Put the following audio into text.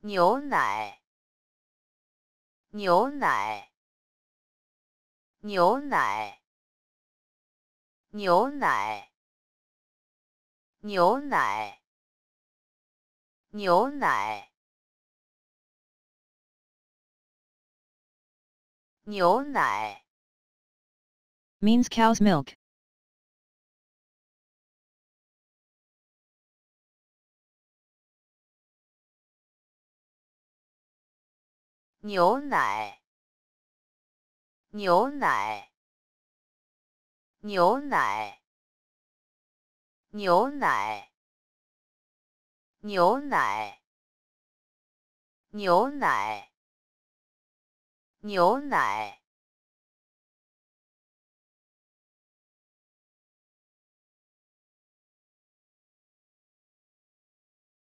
牛奶，牛奶，牛奶，牛奶，牛奶，牛奶，牛奶，means cow's milk. 牛奶，牛奶，牛奶，牛奶，牛奶，牛奶。